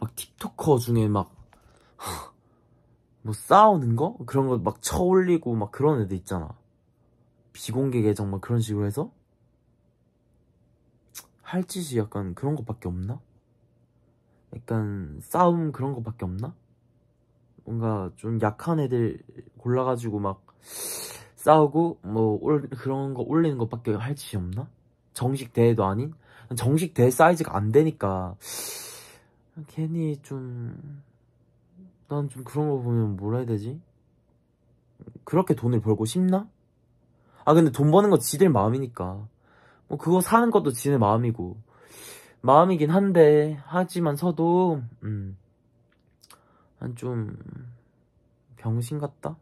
막틱톡커 중에 막 뭐 싸우는 거 그런 거 막 쳐올리고 막 그런 애들 있잖아 비공개 계정 막 그런 식으로 해서 할 짓이 약간 그런 것밖에 없나? 약간 싸움 그런 것밖에 없나? 뭔가 좀 약한 애들 골라가지고 막 싸우고 뭐 올, 그런 거 올리는 것밖에 할 짓이 없나? 정식 대회도 아닌 정식 대회 사이즈가 안 되니까 괜히 좀 난 좀 그런 거 보면 뭐라 해야 되지? 그렇게 돈을 벌고 싶나? 아 근데 돈 버는 거 지들 마음이니까 뭐 그거 사는 것도 지들 마음이고 마음이긴 한데 하지만 서도 음난 좀 병신 같다?